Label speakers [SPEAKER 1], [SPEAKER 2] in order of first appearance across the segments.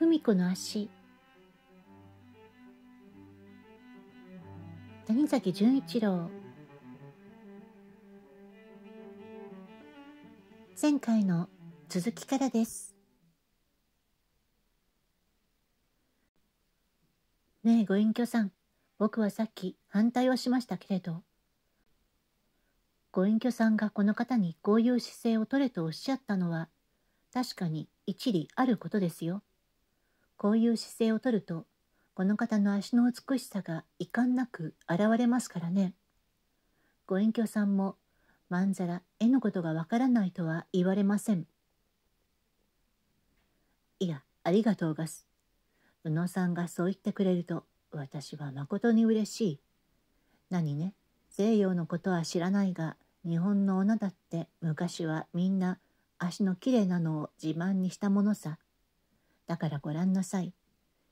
[SPEAKER 1] 文子の足谷崎潤一郎前回の続きからですねえご隠居さん僕はさっき反対をしましたけれどご隠居さんがこの方にこういう姿勢を取れとおっしゃったのは確かに一理あることですよ。こういう姿勢をとるとこの方の足の美しさが遺憾なく現れますからねご隠居さんもまんざら絵のことがわからないとは言われませんいやありがとうがす宇野さんがそう言ってくれると私は誠に嬉しい何ね西洋のことは知らないが日本の女だって昔はみんな足の綺麗なのを自慢にしたものさだからご覧なさい。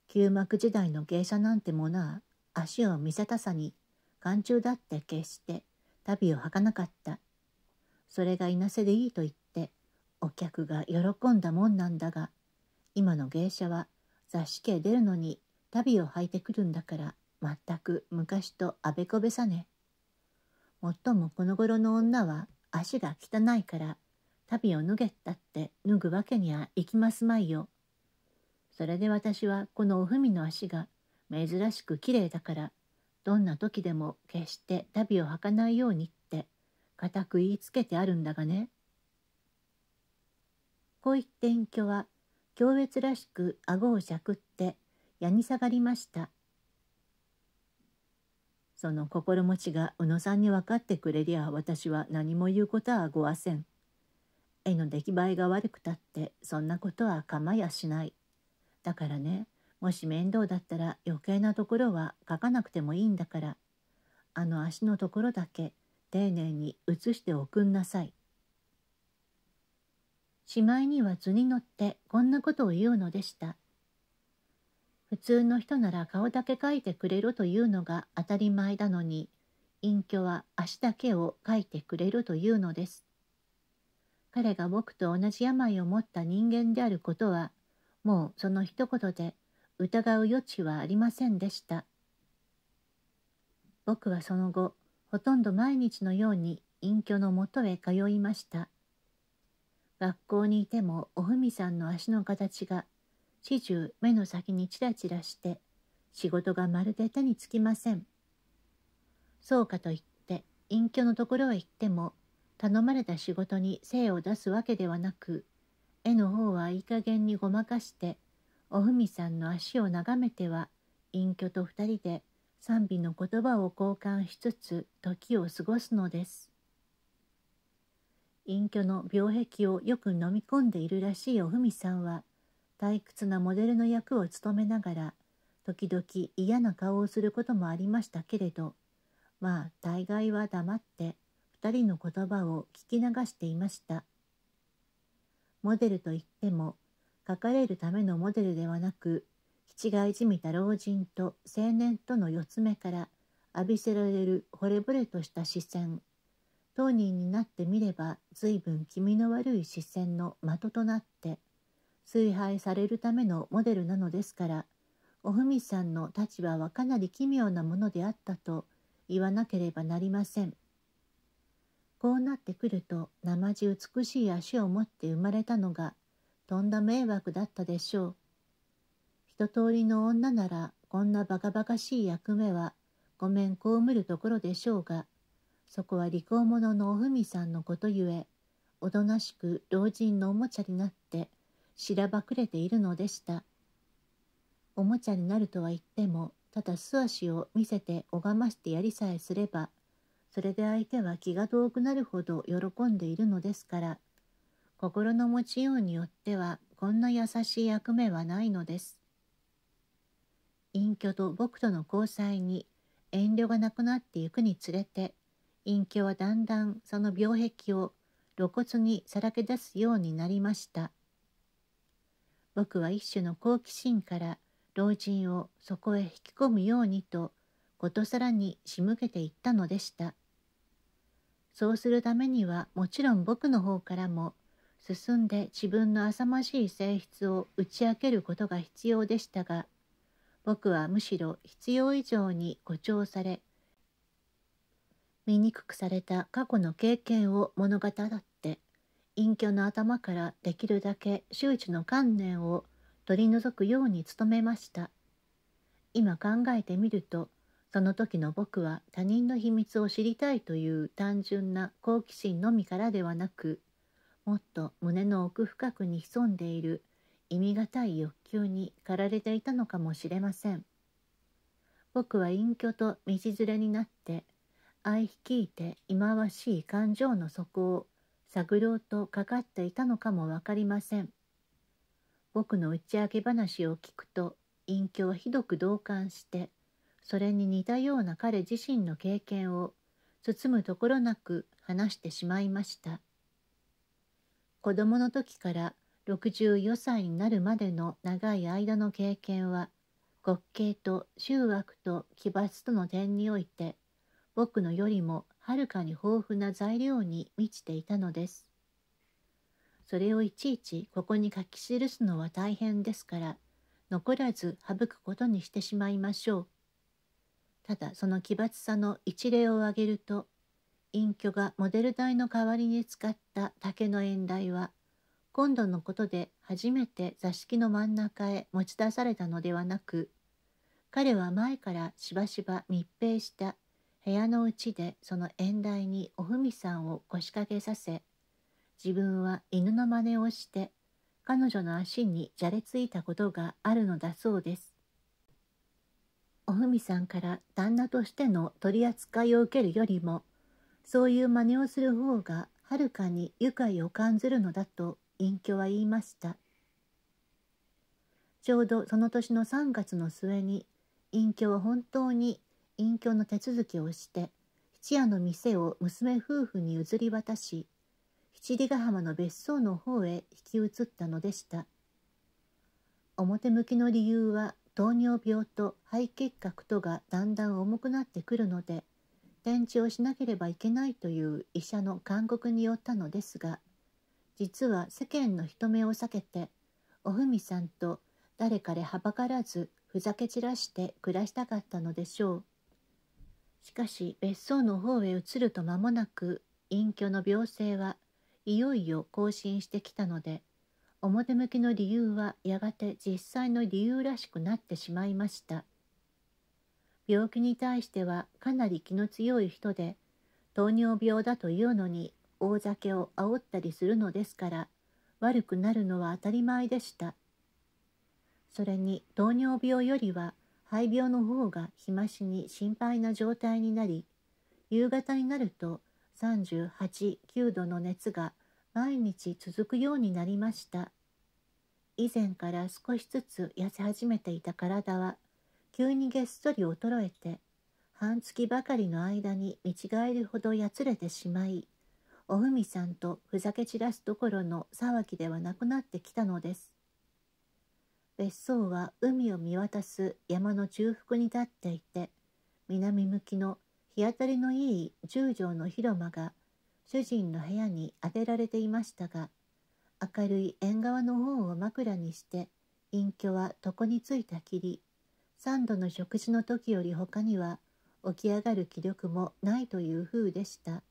[SPEAKER 1] 旧幕時代の芸者なんてものは足を見せたさに、眼中だって決して旅を履かなかった。それがいなせでいいと言って、お客が喜んだもんなんだが、今の芸者は座敷へ出るのに足袋を履いてくるんだから、全く昔とあべこべさね。もっともこの頃の女は足が汚いから、旅を脱げったって脱ぐわけにはいきますまいよ。それで私はこのおふみの足が珍しくきれいだからどんな時でも決して足袋を履かないようにって固く言いつけてあるんだがね。こう言って隠居は強烈らしく顎をしゃくって矢に下がりました。その心持ちが小野さんに分かってくれりゃ私は何も言うことはごあせん。絵の出来栄えが悪くたってそんなことはかまやしない。だからねもし面倒だったら余計なところは書かなくてもいいんだからあの足のところだけ丁寧に写しておくんなさい。しまいには図に乗ってこんなことを言うのでした。普通の人なら顔だけ描いてくれるというのが当たり前なのに隠居は足だけを描いてくれるというのです。彼が僕と同じ病を持った人間であることはもうその一言で疑う余地はありませんでした僕はその後ほとんど毎日のように隠居のもとへ通いました学校にいてもおふみさんの足の形が始終目の先にちらちらして仕事がまるで手につきませんそうかといって隠居のところへ行っても頼まれた仕事に精を出すわけではなく絵の方はいい加減にごまかしておふみさんの足を眺めては隠居と二人で賛美の言葉を交換しつつ時を過ごすのです。隠居の病壁をよく飲み込んでいるらしいおふみさんは退屈なモデルの役を務めながら時々嫌な顔をすることもありましたけれどまあ大概は黙って二人の言葉を聞き流していました。モデルといっても書かれるためのモデルではなく気違いじみた老人と青年との四つ目から浴びせられる惚れ惚れとした視線当人になってみれば随分気味の悪い視線の的となって崇拝されるためのモデルなのですからおふみさんの立場はかなり奇妙なものであったと言わなければなりません。こうなってくると生地美しい足を持って生まれたのがとんだ迷惑だったでしょう一通りの女ならこんなバカバカしい役目はごめん被るところでしょうがそこは利口者のおふみさんのことゆえおとなしく老人のおもちゃになってしらばくれているのでしたおもちゃになるとは言ってもただ素足を見せて拝ましてやりさえすればそれで相手は気が遠くなるほど喜んでいるのですから心の持ちようによってはこんな優しい役目はないのです隠居と僕との交際に遠慮がなくなっていくにつれて隠居はだんだんその病壁を露骨にさらけ出すようになりました僕は一種の好奇心から老人をそこへ引き込むようにとことさらに仕向けていったのでした。そうするためにはもちろん僕の方からも進んで自分の浅ましい性質を打ち明けることが必要でしたが僕はむしろ必要以上に誇張され醜くされた過去の経験を物語って隠居の頭からできるだけ周知の観念を取り除くように努めました今考えてみるとその時の僕は他人の秘密を知りたいという単純な好奇心のみからではなくもっと胸の奥深くに潜んでいる意味がたい欲求に駆られていたのかもしれません僕は隠居と道連れになって相率いて忌まわしい感情の底を探ろうとかかっていたのかも分かりません僕の打ち明け話を聞くと隠居はひどく同感してそれに似たような彼自身の経験を包むところなく話してしまいました子供の時から64歳になるまでの長い間の経験は滑稽と醜悪と奇抜との点において僕のよりもはるかに豊富な材料に満ちていたのです。それをいちいちここに書き記すのは大変ですから残らず省くことにしてしまいましょう。ただその奇抜さの一例を挙げると隠居がモデル代の代わりに使った竹の縁台は今度のことで初めて座敷の真ん中へ持ち出されたのではなく彼は前からしばしば密閉した部屋のうちでその縁台におふみさんを腰掛けさせ自分は犬の真似をして彼女の足にじゃれついたことがあるのだそうです。おふみさんから旦那としての取り扱いを受けるよりもそういう真似をする方がはるかに愉快を感じるのだと隠居は言いましたちょうどその年の3月の末に隠居は本当に隠居の手続きをして質屋の店を娘夫婦に譲り渡し七里ヶ浜の別荘の方へ引き移ったのでした表向きの理由は糖尿病と肺結核とがだんだん重くなってくるので転知をしなければいけないという医者の勧告によったのですが実は世間の人目を避けておふみさんと誰かはばからずふざけ散らして暮らしたかったのでしょうしかし別荘の方へ移ると間もなく隠居の病性はいよいよ更新してきたので表向きの理由はやがて実際の理由らしくなってしまいました病気に対してはかなり気の強い人で糖尿病だというのに大酒を煽ったりするのですから悪くなるのは当たり前でしたそれに糖尿病よりは肺病の方が日増しに心配な状態になり夕方になると389度の熱が毎日続くようになりました以前から少しずつ痩せ始めていた体は急にげっそり衰えて半月ばかりの間に見違えるほどやつれてしまいおふみさんとふざけ散らすどころの騒ぎではなくなってきたのです別荘は海を見渡す山の中腹に立っていて南向きの日当たりのいい十畳の広間が主人の部屋に当てられていましたが明るい縁側の方を枕にして隠居は床についたきり三度の食事の時より他には起き上がる気力もないという風でした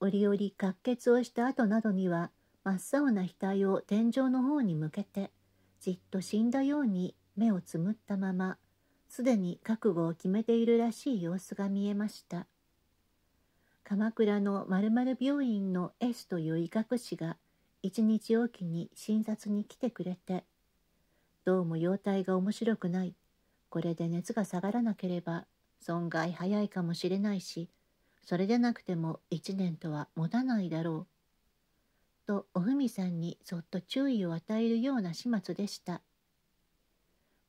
[SPEAKER 1] 折々滑血をした後などには真っ青な額を天井の方に向けてじっと死んだように目をつむったまますでに覚悟を決めているらしい様子が見えました鎌倉の〇〇病院の S という医学士が一日おきに診察に来てくれてどうも容体が面白くないこれで熱が下がらなければ損害早いかもしれないしそれでなくても1年とは持たないだろうとおふみさんにそっと注意を与えるような始末でした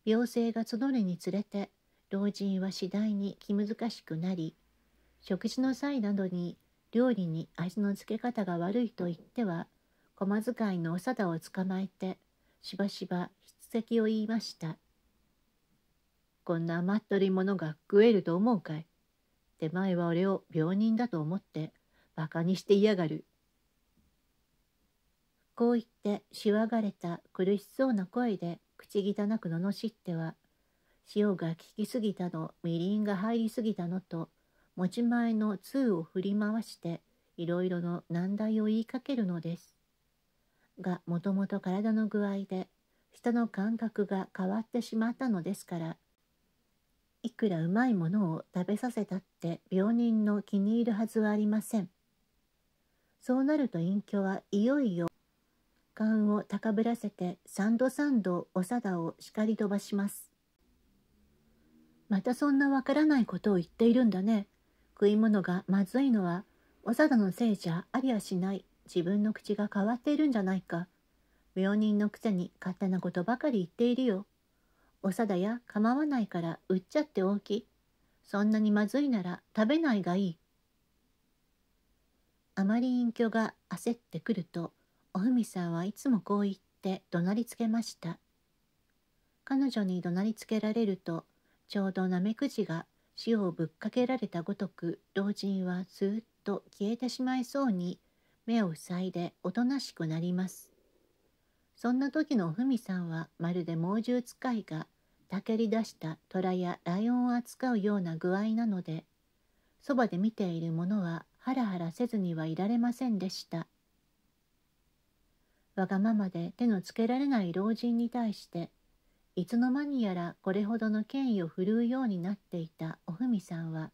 [SPEAKER 1] 病勢が募るにつれて老人は次第に気難しくなり食事の際などに料理に味の付け方が悪いと言っては駒使いのお定を捕まえてしばしば筆跡を言いましたこんな甘っとりものが食えると思うかい手前は俺を病人だと思って馬鹿にして嫌がるこう言ってしわがれた苦しそうな声で口汚く罵っては塩が効きすぎたのみりんが入りすぎたのと持ち前の通を振り回していろいろの難題を言いかけるのです。がもともと体の具合で舌の感覚が変わってしまったのですからいくらうまいものを食べさせたって病人の気に入るはずはありません。そうなると隠居はいよいよ勘を高ぶらせて三度三度お貞を叱り飛ばします。またそんなわからないことを言っているんだね。食い物がまずいのは、お定のせいじゃありゃしない自分の口が変わっているんじゃないか。病人のくせに勝手なことばかり言っているよ。お定や構わないから売っちゃって大き。いそんなにまずいなら食べないがいい。あまり隠居が焦ってくると、おふみさんはいつもこう言って怒鳴りつけました。彼女に怒鳴りつけられると、ちょうどなめくじが死をぶっかけられたごとく老人はすーっと消えてしまいそうに目を塞いでおとなしくなります。そんな時のふみさんはまるで猛獣使いがたけり出した虎やライオンを扱うような具合なのでそばで見ている者はハラハラせずにはいられませんでした。わがままで手のつけられない老人に対していつの間にやらこれほどの権威を振るうようになっていたおふみさんは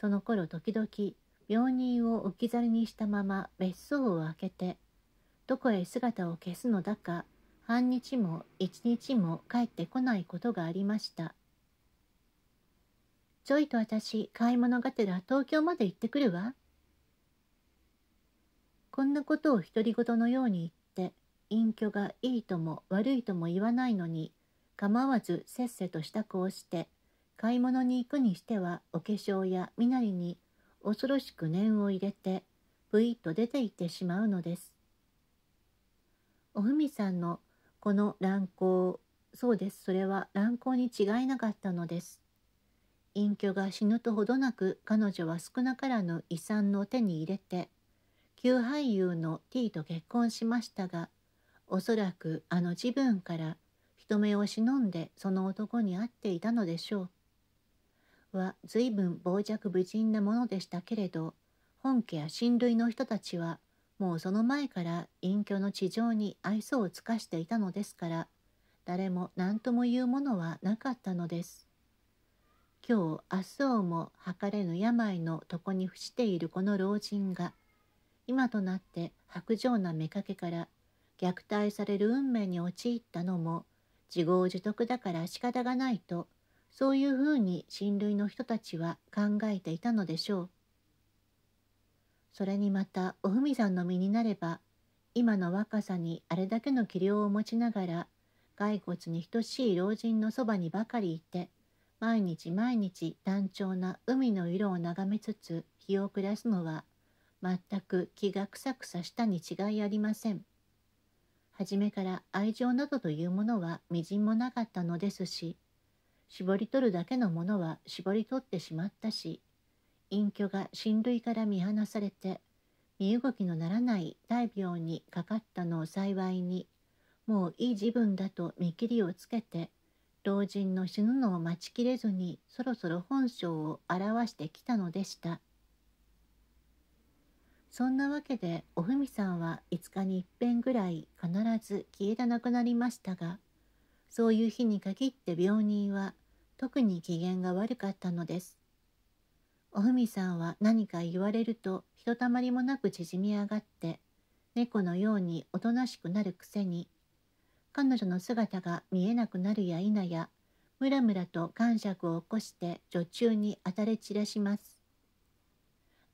[SPEAKER 1] その頃時々病人を置き去りにしたまま別荘を開けてどこへ姿を消すのだか半日も一日も帰ってこないことがありましたちょいと私買い物がてら東京まで行ってくるわこんなことを独り言のように言って隠居がいいとも悪いとも言わないのに構わずせっせと支度をして買い物に行くにしてはお化粧や身なりに恐ろしく念を入れてぷいっと出て行ってしまうのです。おふみさんのこの乱行そうですそれは乱行に違いなかったのです。隠居が死ぬとほどなく彼女は少なからぬ遺産の手に入れて旧俳優の T と結婚しましたがおそらくあの自分から人目を忍んでその男に会っていたのでしょう。は随分傍若無人なものでしたけれど本家や親類の人たちはもうその前から隠居の地上に愛想を尽かしていたのですから誰も何とも言うものはなかったのです。今日明日をも測れぬ病の床に伏しているこの老人が今となって薄情な妾から虐待される運命に陥ったのも自業自得だから仕方がないとそういうふうに親類の人たちは考えていたのでしょうそれにまたおふみさんの身になれば今の若さにあれだけの器量を持ちながら骸骨に等しい老人のそばにばかりいて毎日毎日単調な海の色を眺めつつ日を暮らすのは全く気がくさくさしたに違いありません。初めから愛情などというものはみじんもなかったのですし絞り取るだけのものは絞り取ってしまったし隠居が親類から見放されて身動きのならない大病にかかったのを幸いにもういい自分だと見切りをつけて老人の死ぬのを待ちきれずにそろそろ本性を表してきたのでした。そんなわけでおふみさんは5日に一遍ぐらい必ず消えてなくなりましたがそういう日に限って病人は特に機嫌が悪かったのです。おふみさんは何か言われるとひとたまりもなく縮み上がって猫のようにおとなしくなるくせに彼女の姿が見えなくなるや否やムラムラと感触を起こして女中に当たれ散らします。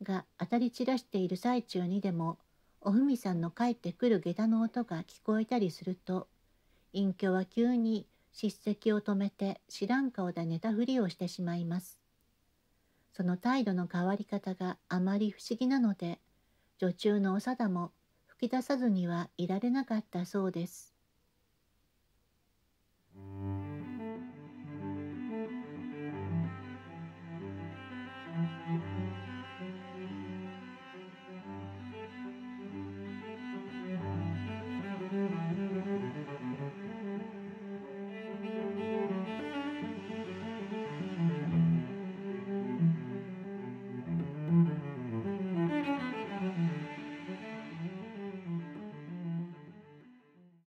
[SPEAKER 1] が当たり散らしている最中にでもおふみさんの帰ってくる下駄の音が聞こえたりすると隠居は急に叱責を止めて知らん顔で寝たふりをしてしまいます。その態度の変わり方があまり不思議なので女中のお定も吹き出さずにはいられなかったそうです。